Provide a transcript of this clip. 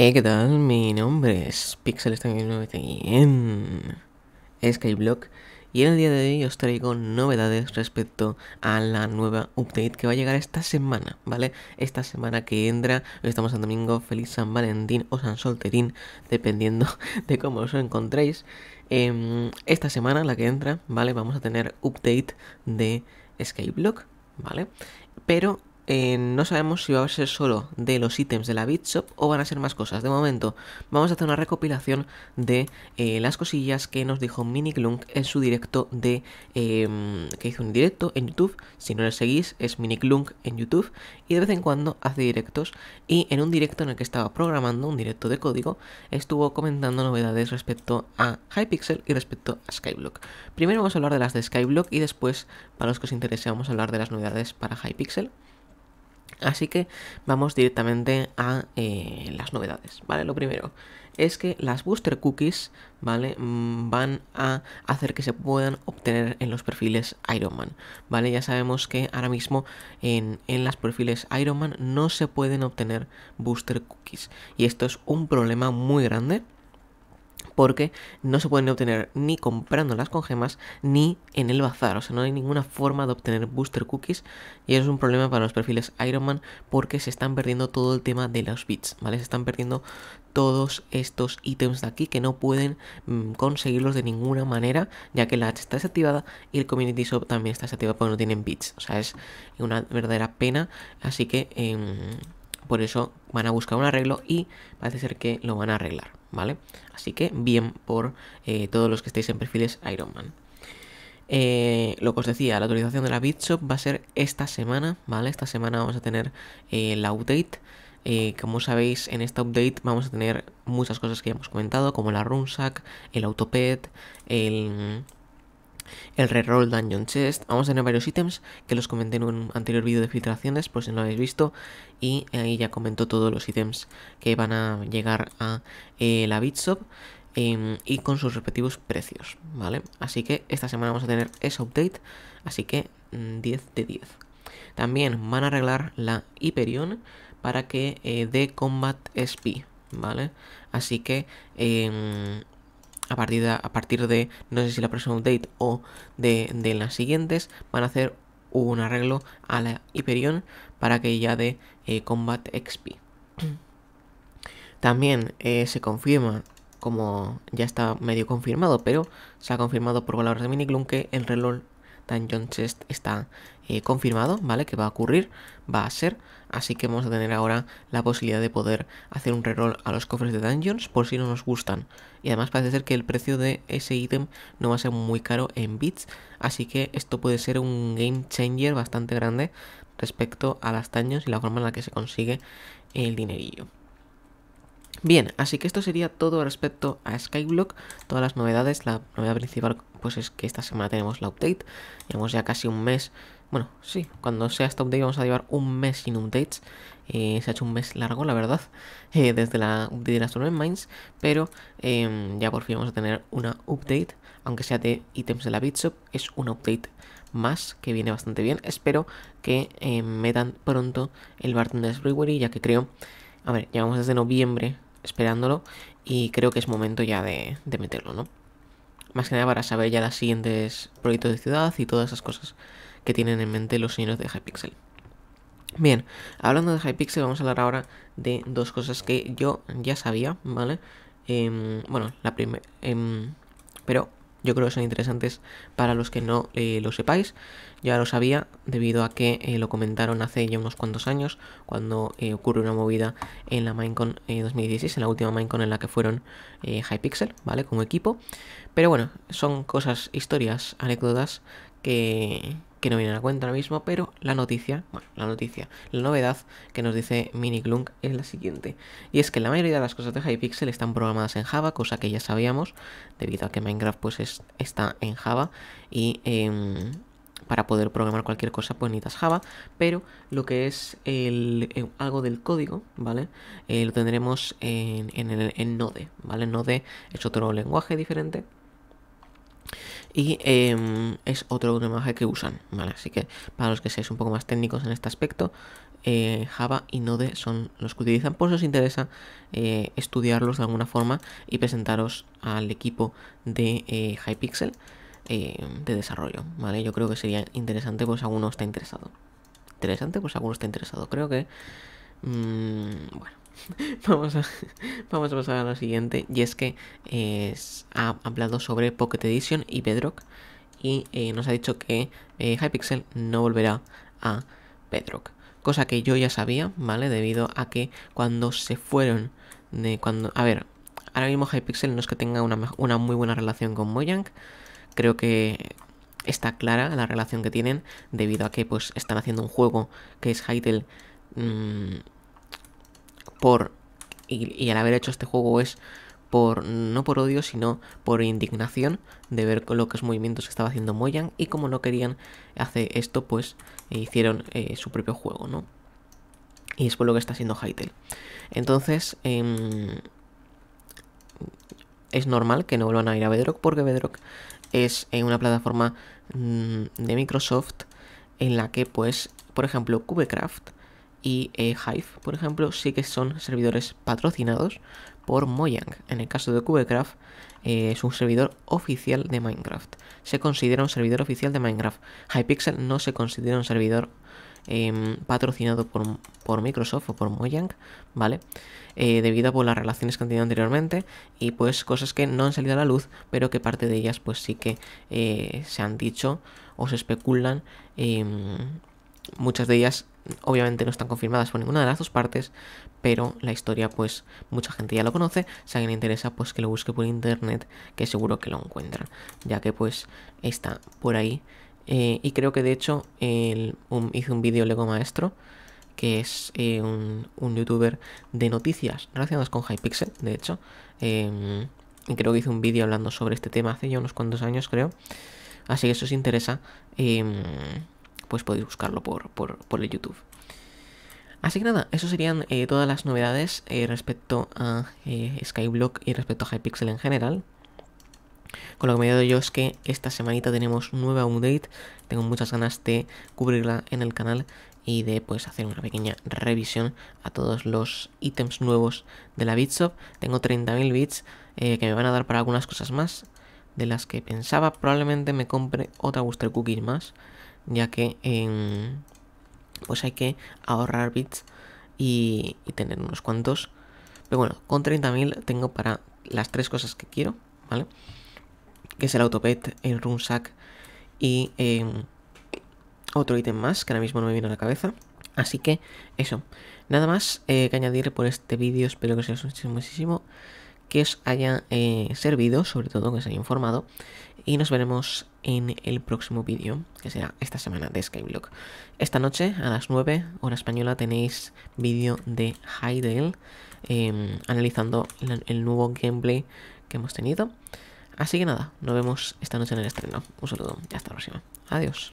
Eh, ¿qué tal? Mi nombre es Pixel está en Skyblock y en el día de hoy os traigo novedades respecto a la nueva update que va a llegar esta semana, ¿vale? Esta semana que entra, hoy estamos en domingo, feliz San Valentín o San Solterín, dependiendo de cómo os encontréis. Em, esta semana, la que entra, ¿vale? Vamos a tener update de Skyblock, ¿vale? Pero no sabemos si va a ser solo de los ítems de la Bitshop o van a ser más cosas. De momento, vamos a hacer una recopilación de eh, las cosillas que nos dijo Mini en su directo de... Em, que hizo un directo en YouTube. Si no le seguís, es Mini en YouTube. Y de vez en cuando hace directos. Y en un directo en el que estaba programando, un directo de código, estuvo comentando novedades respecto a Hypixel y respecto a Skyblock. Primero vamos a hablar de las de Skyblock y después, para los que os interese, vamos a hablar de las novedades para Hypixel. Así que vamos directamente a eh, las novedades, ¿vale? Lo primero es que las booster cookies, ¿vale? Mm, van a hacer que se puedan obtener en los perfiles Iron Man, ¿vale? Ya sabemos que ahora mismo en, en los perfiles Iron Man no se pueden obtener booster cookies y esto es un problema muy grande porque no se pueden obtener ni comprándolas con gemas ni en el bazar, o sea, no hay ninguna forma de obtener booster cookies y es un problema para los perfiles Iron Man porque se están perdiendo todo el tema de los bits, ¿vale? Se están perdiendo todos estos ítems de aquí que no pueden mm, conseguirlos de ninguna manera, ya que la H está desactivada y el Community Shop también está desactivado porque no tienen bits, o sea, es una verdadera pena, así que... Em, por eso van a buscar un arreglo y parece ser que lo van a arreglar, ¿vale? Así que bien por eh, todos los que estéis en perfiles Ironman. Eh, lo que os decía, la actualización de la BitShop va a ser esta semana, ¿vale? Esta semana vamos a tener eh, la update. como sabéis, en esta update vamos a tener muchas cosas que ya hemos comentado, como la RunSack, el Autoped, el el reroll dungeon chest. Vamos a tener varios ítems que los comenté en un anterior vídeo de filtraciones, por si no lo habéis visto. Y ahí ya comentó todos los ítems que van a llegar a eh, la Bitshop em, y con sus respectivos precios, ¿vale? Así que esta semana vamos a tener ese update, así que 10 mm, de 10. También van a arreglar la Hyperion para que eh, dé Combat SP, ¿vale? Así que em, a partir de, a partir de no sé si la próxima update o de, de las siguientes, van a hacer un arreglo a la Hyperion para que ya de eh, Combat XP. También eh, se confirma, como ya está medio confirmado, pero se ha confirmado por valores de Miniclun que el reloj Dungeon Chest está eh, confirmado, ¿vale? Que va a ocurrir, va a ser. Así que vamos a tener ahora la posibilidad de poder hacer un reroll a los cofres de Dungeons por si no nos gustan. Y además parece ser que el precio de ese ítem no va a ser muy caro en bits. Así que esto puede ser un game changer bastante grande respecto a las Dungeons y la forma en la que se consigue el dinerillo. Bien, así que esto sería todo respecto a Skyblock, todas las novedades, la novedad principal pues es que esta semana tenemos la update. Llevamos ya casi un mes. Bueno, sí, cuando sea esta update vamos a llevar un mes sin updates. Eh, se ha hecho un mes largo, la verdad, eh, desde la update de las Tournament Mines. Pero em, ya por fin vamos a tener una update, aunque sea de ítems de la Bitshop. Es una update más que viene bastante bien. Espero que eh, metan pronto el Bartender's Brewery, ya que creo... A ver, llevamos desde noviembre esperándolo y creo que es momento ya de meterlo, ¿no? Más que nada para saber ya las siguientes proyectos de ciudad y todas esas cosas que tienen en mente los señores de Hypixel. Bien, hablando de Hypixel, vamos a hablar ahora de dos cosas que yo ya sabía, ¿vale? Em, bueno, la primera... Em, pero yo creo que son interesantes para los que no eh, lo sepáis. Ya lo sabía debido a que eh, lo comentaron hace ya unos cuantos años cuando eh, ocurre una movida en la Minecon 2016, eh, en la última Minecon en la que fueron Hypixel, ¿vale? Como equipo. Pero bueno, son cosas, historias, anécdotas que, que no viene a cuenta ahora mismo, pero la noticia, bueno, la noticia, la novedad que nos dice Mini Miniglunk es la siguiente. Y es que la mayoría de las cosas de Hypixel están programadas en Java, cosa que ya sabíamos, debido a que Minecraft pues está en Java y... Em, para poder programar cualquier cosa pues necesitas Java, pero lo que es eh, algo del código, ¿vale? Eh, lo tendremos en, en, en Node, ¿vale? Node es otro lenguaje diferente y em, es otro imagen que usan, ¿vale? Así que para los que seáis un poco más técnicos en este aspecto, eh, Java y Node son los que utilizan, por eso os interesa eh, estudiarlos de alguna forma y presentaros al equipo de eh, Hypixel em, de desarrollo, ¿vale? Yo creo que sería interesante pues alguno está interesado. Interesante pues alguno está interesado, creo que... Mm, bueno, vamos, a, vamos a pasar a lo siguiente. Y es que ha hablado sobre Pocket Edition y Bedrock. Y eh, nos ha dicho que eh, Hypixel no volverá a Bedrock. Cosa que yo ya sabía, ¿vale? Debido a que cuando se fueron de cuando... A ver, ahora mismo Hypixel no es que tenga una, una muy buena relación con Mojang. Creo que está clara la relación que tienen debido a que pues están haciendo un juego que es Hytale... Mm, por... Y, al haber hecho este juego es por... No por odio, sino por indignación de ver lo que los movimientos que estaba haciendo Moyan. Y como no querían hacer esto, pues e hicieron eh, su propio juego, ¿no? Y es por lo que está haciendo Hytale. Entonces... Em, es normal que no vuelvan a ir a Bedrock porque Bedrock es eh, una plataforma mm, de Microsoft en la que, pues, por ejemplo, Cubecraft y eh, Hive, por ejemplo, sí que son servidores patrocinados por Mojang. En el caso de Cubecraft, eh, es un servidor oficial de Minecraft. Se considera un servidor oficial de Minecraft. Hypixel no se considera un servidor em, patrocinado por, Microsoft o por Mojang, ¿vale? Eh, debido a por las relaciones que han tenido anteriormente y pues cosas que no han salido a la luz, pero que parte de ellas pues sí que se han dicho o se especulan, em, muchas de ellas obviamente no están confirmadas por ninguna de las dos partes, pero la historia pues mucha gente ya lo conoce, si alguien le interesa pues que lo busque por internet, que seguro que lo encuentran, ya que pues está por ahí. Eh, y creo que de hecho hice un vídeo Lego Maestro, que es eh, un, youtuber de noticias relacionadas con Hypixel, de hecho. Em, y creo que hice un vídeo hablando sobre este tema hace ya unos cuantos años, creo. Así que eso os interesa. Em, pues podéis buscarlo por, el YouTube. Así que nada, eso serían eh, todas las novedades eh, respecto a eh, Skyblock y respecto a Hypixel en general. Con lo que me he dado yo es que esta semanita tenemos nueva update, tengo muchas ganas de cubrirla en el canal y de pues hacer una pequeña revisión a todos los ítems nuevos de la Bitshop. Tengo 30.000 bits que me van a dar para algunas cosas más de las que pensaba, probablemente me compre otra Booster cookie más ya que em, pues hay que ahorrar bits y, tener unos cuantos. Pero bueno, con 30.000 tengo para las tres cosas que quiero, ¿vale? Que es el autopet, el runsack y em, otro ítem más que ahora mismo no me viene a la cabeza. Así que eso, nada más eh, que añadir por este vídeo, espero que os haya muchísimo, que os haya eh, servido, sobre todo que os haya informado, y nos veremos en el próximo vídeo, que será esta semana de Skyblock. Esta noche a las 9 hora española tenéis vídeo de Heidel em, analizando el, el nuevo gameplay que hemos tenido. Así que nada, nos vemos esta noche en el estreno. Un saludo y hasta la próxima. Adiós.